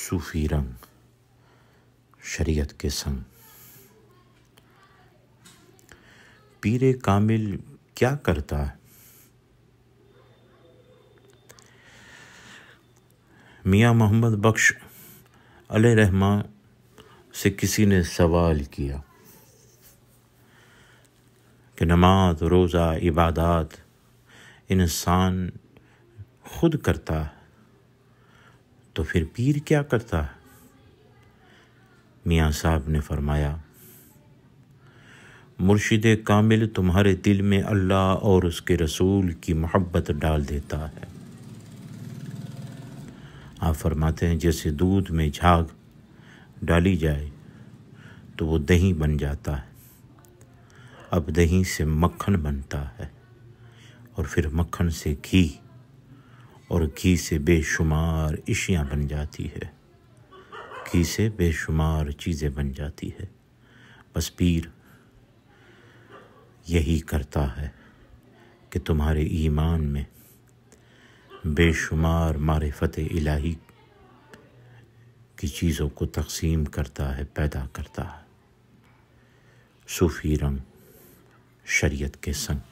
सूफी रंग शरीयत के संग पीर कामिल क्या करता है मियाँ मोहम्मद बख्श अल से किसी ने सवाल किया कि नमाज रोज़ा इबादत इंसान खुद करता है तो फिर पीर क्या करता है मियाँ साहब ने फरमाया मुर्शिद कामिल तुम्हारे दिल में अल्लाह और उसके रसूल की मोहब्बत डाल देता है आप फरमाते हैं जैसे दूध में झाग डाली जाए तो वो दही बन जाता है अब दही से मक्खन बनता है और फिर मक्खन से घी और घी से बेशुमार इशियाँ बन जाती है घी से बेशुमार चीज़ें बन जाती है बस पीर यही करता है कि तुम्हारे ईमान में बेशुमार मारफत इलाही की चीज़ों को तकसीम करता है पैदा करता है सूफी रंग शरीयत के संग